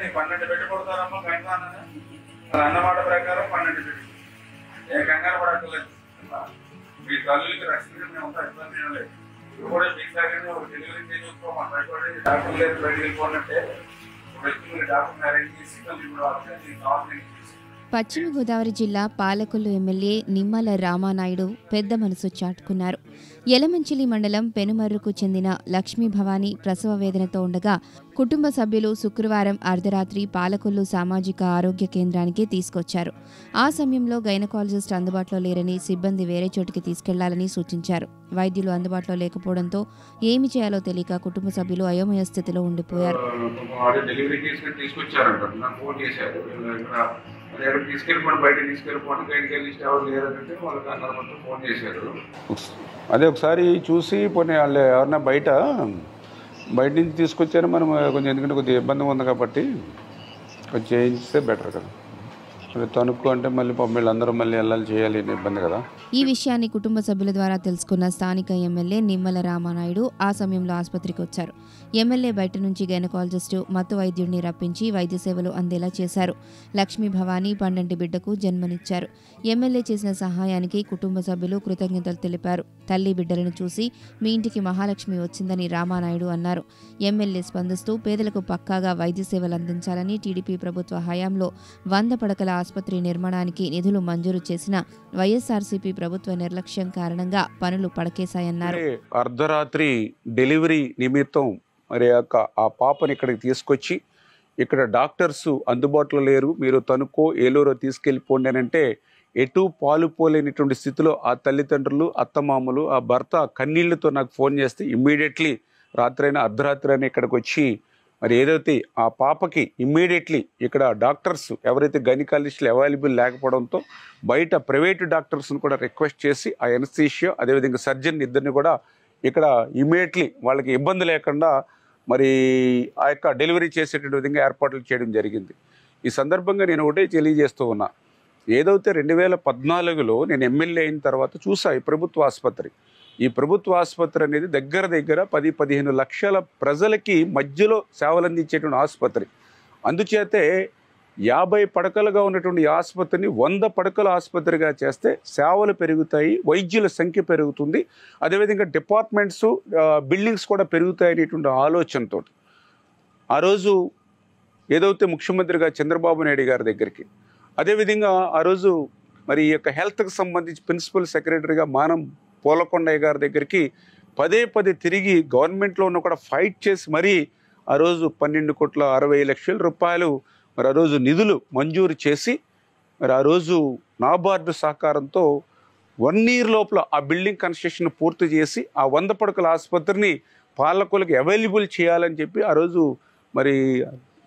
నీ పన్నెండు పెట్టి కొడతారమ్మా పైన అన్నమాట ప్రకారం పన్నెండు పెట్టి ఏ కంగారు పడక్కర్లేదు మీ తల్లికి రక్షణ మేము ఇబ్బంది లేదు కూడా మీకు తగ్గని ఒక డెలివరీ చేసుకోమని భయపడి డాక్టర్ లేదు బయటకు వెళ్ళిపోనంటే ఒక వ్యక్తి మీరు డాక్టర్ అరేంజ్ చేసి మళ్ళీ ఇప్పుడు ఆప్షన్ చేసి పశ్చిమ గోదావరి జిల్లా పాలకొల్లు ఎమ్మెల్యే నిమ్మల రామానాయుడు పెద్ద మనసు చాటుకున్నారు యలమంచిలి మండలం పెనుమర్రుకు చెందిన లక్ష్మీ భవానీ ప్రసవ వేదనతో ఉండగా కుటుంబ సభ్యులు శుక్రవారం అర్ధరాత్రి పాలకొల్లు సామాజిక ఆరోగ్య కేంద్రానికి తీసుకొచ్చారు ఆ సమయంలో గైనకాలజిస్ట్ అందుబాటులో లేరని సిబ్బంది వేరే చోటుకి తీసుకెళ్లాలని సూచించారు వైద్యులు అందుబాటులో లేకపోవడంతో ఏమి చేయాలో తెలియక కుటుంబ సభ్యులు అయోమయ స్థితిలో ఉండిపోయారు ఎక్కడ తీసుకెళ్ళిపోండి బయట తీసుకెళ్ళిపోండి గైడ్కి ఎవరు లేరంటే వాళ్ళు కంగారు మొత్తం ఫోన్ చేశారు అదే ఒకసారి చూసి పోనీ వాళ్ళు ఎవరన్నా బయట బయట నుంచి తీసుకొచ్చారు మనం కొంచెం ఎందుకంటే కొద్దిగా ఇబ్బంది ఉంది కాబట్టి కొంచెం చేయిస్తే బెటర్ కదా అంటే మళ్ళీ మళ్ళీ చేయాలి ఇబ్బంది కదా ఈ విషయాన్ని కుటుంబ సభ్యుల ద్వారా తెలుసుకున్న స్థానిక ఎమ్మెల్యే నిమ్మల రామానాయుడు ఆ సమయంలో ఆసుపత్రికి వచ్చారు ఎమ్మెల్యే బయట నుంచి గైనకాలజిస్ట్ మత్తు వైద్యుడిని రప్పించి వైద్య సేవలు అందేలా చేశారు లక్ష్మీ భవానీ పండంటి బిడ్డకు జన్మనిచ్చారు ఎమ్మెల్యే చేసిన సహాయానికి కుటుంబ సభ్యులు కృతజ్ఞతలు తెలిపారు తల్లి బిడ్డలను చూసి మీ ఇంటికి మహాలక్ష్మి వచ్చిందని రామానాయుడు అన్నారు ఎమ్మెల్యే స్పందిస్తూ పేదలకు పక్కాగా వైద్య సేవలు అందించాలని టీడీపీ ప్రభుత్వ హయాంలో వంద పడకల ఆసుపత్రి నిర్మాణానికి నిధులు మంజూరు చేసిన వైఎస్ఆర్సీపీ ప్రభుత్వ నిర్లక్ష్యం కారణంగా పనులు పడకేశాయన్నారు అర్ధరాత్రి డెలివరీ నిమిత్తం మరి ఆ పాపను ఇక్కడికి తీసుకొచ్చి ఇక్కడ డాక్టర్స్ అందుబాటులో లేరు మీరు తణుకో ఏలూరో తీసుకెళ్ళిపోండి అని అంటే ఎటు పాలు పోలేనిటువంటి స్థితిలో ఆ తల్లిదండ్రులు అత్తమామలు ఆ భర్త కన్నీళ్లతో నాకు ఫోన్ చేస్తే ఇమ్మీడియట్లీ రాత్రైనా అర్ధరాత్రి అయినా ఇక్కడికి వచ్చి మరి ఏదైతే ఆ పాపకి ఇమ్మీడియట్లీ ఇక్కడ డాక్టర్స్ ఎవరైతే గైనికాలజిస్టులు అవైలబుల్ లేకపోవడంతో బయట ప్రైవేటు డాక్టర్స్ని కూడా రిక్వెస్ట్ చేసి ఆ ఎన్సీషియో అదేవిధంగా సర్జన్ ఇద్దరిని కూడా ఇక్కడ ఇమ్మీడియట్లీ వాళ్ళకి ఇబ్బంది లేకుండా మరి ఆ యొక్క డెలివరీ చేసేటువంటి విధంగా ఏర్పాట్లు చేయడం జరిగింది ఈ సందర్భంగా నేను ఒకటే తెలియజేస్తూ ఉన్నా ఏదైతే రెండు వేల పద్నాలుగులో నేను ఎమ్మెల్యే అయిన తర్వాత చూసా ఈ ప్రభుత్వ ఆసుపత్రి ఈ ప్రభుత్వ ఆసుపత్రి అనేది దగ్గర దగ్గర పది పదిహేను లక్షల ప్రజలకి మధ్యలో సేవలు అందించేటువంటి ఆసుపత్రి అందుచేతే యాభై పడకలుగా ఉన్నటువంటి ఆసుపత్రిని వంద పడకల ఆసుపత్రిగా చేస్తే సేవలు పెరుగుతాయి వైద్యుల సంఖ్య పెరుగుతుంది అదేవిధంగా డిపార్ట్మెంట్స్ బిల్డింగ్స్ కూడా పెరుగుతాయి అనేటువంటి ఆలోచనతో ఆ రోజు ఏదైతే ముఖ్యమంత్రిగా చంద్రబాబు నాయుడు గారి దగ్గరికి అదేవిధంగా ఆ రోజు మరి ఈ యొక్క హెల్త్కి సంబంధించి ప్రిన్సిపల్ సెక్రటరీగా మానం పూలకొండయ్య గారి దగ్గరికి పదే పదే తిరిగి గవర్నమెంట్లో ఉన్న కూడా ఫైట్ చేసి మరీ ఆ రోజు పన్నెండు కోట్ల అరవై లక్షల రూపాయలు మరి ఆ రోజు నిధులు మంజూరు చేసి మరి ఆ రోజు నాబార్డు సహకారంతో వన్ ఇయర్ లోపల ఆ బిల్డింగ్ కన్స్ట్రక్షన్ పూర్తి చేసి ఆ వంద పడకల ఆసుపత్రిని పాలకులకు అవైలబుల్ చేయాలని చెప్పి ఆ రోజు మరి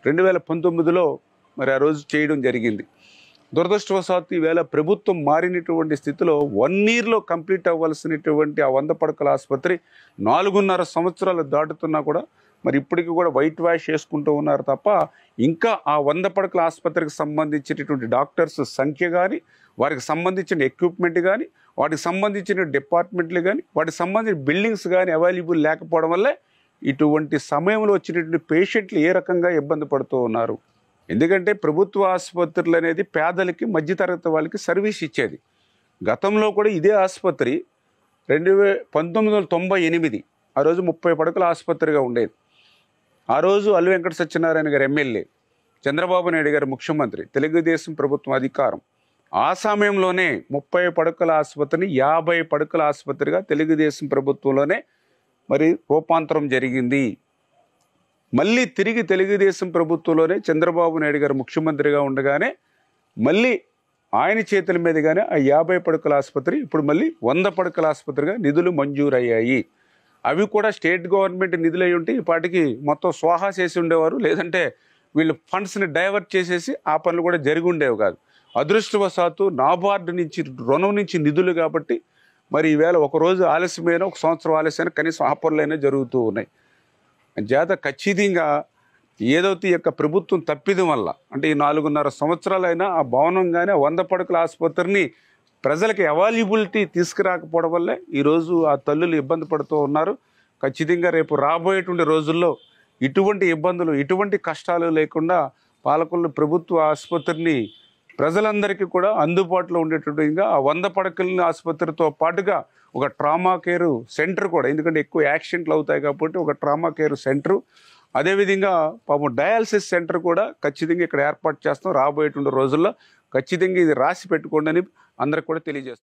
రెండు వేల పంతొమ్మిదిలో మరి ఆ రోజు చేయడం జరిగింది దురదృష్టవశాత్తు ఈవేళ ప్రభుత్వం మారినటువంటి స్థితిలో వన్ ఇయర్లో కంప్లీట్ అవ్వాల్సినటువంటి ఆ వంద పడకల ఆసుపత్రి నాలుగున్నర సంవత్సరాలు దాటుతున్నా కూడా మరి ఇప్పటికీ కూడా వైట్ వాష్ చేసుకుంటూ ఉన్నారు తప్ప ఇంకా ఆ వంద పడకల ఆసుపత్రికి సంబంధించినటువంటి డాక్టర్స్ సంఖ్య కానీ వారికి సంబంధించిన ఎక్విప్మెంట్ కానీ వాటికి సంబంధించిన డిపార్ట్మెంట్లు కానీ వాటికి సంబంధించిన బిల్డింగ్స్ కానీ అవైలబుల్ లేకపోవడం వల్లే ఇటువంటి సమయంలో వచ్చినటువంటి పేషెంట్లు ఏ రకంగా ఇబ్బంది పడుతూ ఉన్నారు ఎందుకంటే ప్రభుత్వ ఆసుపత్రులు అనేది పేదలకి మధ్యతరగతి వాళ్ళకి సర్వీస్ ఇచ్చేది గతంలో కూడా ఇదే ఆసుపత్రి రెండు వే పంతొమ్మిది వందల తొంభై ఎనిమిది ఆ రోజు ముప్పై పడకల ఆసుపత్రిగా ఉండేది ఆ రోజు అల్లు వెంకట సత్యనారాయణ గారు ఎమ్మెల్యే చంద్రబాబు నాయుడు గారు ముఖ్యమంత్రి తెలుగుదేశం ప్రభుత్వం అధికారం ఆ సమయంలోనే ముప్పై పడకల ఆసుపత్రిని యాభై పడకల ఆసుపత్రిగా తెలుగుదేశం ప్రభుత్వంలోనే మరి రూపాంతరం జరిగింది మళ్ళీ తిరిగి తెలుగుదేశం ప్రభుత్వంలోనే చంద్రబాబు నాయుడు గారు ముఖ్యమంత్రిగా ఉండగానే మళ్ళీ ఆయన చేతుల మీదుగానే ఆ యాభై పడకల ఆసుపత్రి ఇప్పుడు మళ్ళీ వంద పడకల ఆసుపత్రిగా నిధులు మంజూరయ్యాయి అవి కూడా స్టేట్ గవర్నమెంట్ నిధులు అయి ఉంటే ఈ పాటికి మొత్తం స్వాహా చేసి ఉండేవారు లేదంటే వీళ్ళు ఫండ్స్ని డైవర్ట్ చేసేసి ఆ పనులు కూడా జరిగి ఉండేవి కాదు అదృష్టవశాత్తు నాబార్డు నుంచి రుణం నుంచి నిధులు కాబట్టి మరి ఈవేళ ఒకరోజు ఆలస్యమైన ఒక సంవత్సరం ఆలస్యమైన కనీసం ఆ అయినా జరుగుతూ ఉన్నాయి జాత ఖచ్చితంగా ఏదైతే యొక్క ప్రభుత్వం తప్పిదం వల్ల అంటే ఈ నాలుగున్నర సంవత్సరాలైనా ఆ భవనం కానీ వంద పడకల ఆసుపత్రిని ప్రజలకు అవైలబిలిటీ తీసుకురాకపోవడం వల్లే ఈరోజు ఆ తల్లులు ఇబ్బంది పడుతూ ఉన్నారు ఖచ్చితంగా రేపు రాబోయేటువంటి రోజుల్లో ఇటువంటి ఇబ్బందులు ఇటువంటి కష్టాలు లేకుండా పాలకులు ప్రభుత్వ ఆసుపత్రిని ప్రజలందరికీ కూడా అందుబాటులో ఉండేటట్టుగా ఆ వంద పడకల ఆసుపత్రితో పాటుగా ఒక ట్రామా కేరు సెంటర్ కూడా ఎందుకంటే ఎక్కువ యాక్సిడెంట్లు అవుతాయి కాబట్టి ఒక ట్రామా కేరు సెంటరు అదేవిధంగా పాపం డయాలసిస్ సెంటర్ కూడా ఖచ్చితంగా ఇక్కడ ఏర్పాటు చేస్తాం రాబోయేటువంటి రోజుల్లో ఖచ్చితంగా ఇది రాసి పెట్టుకోండి అని అందరికి కూడా తెలియజేస్తాం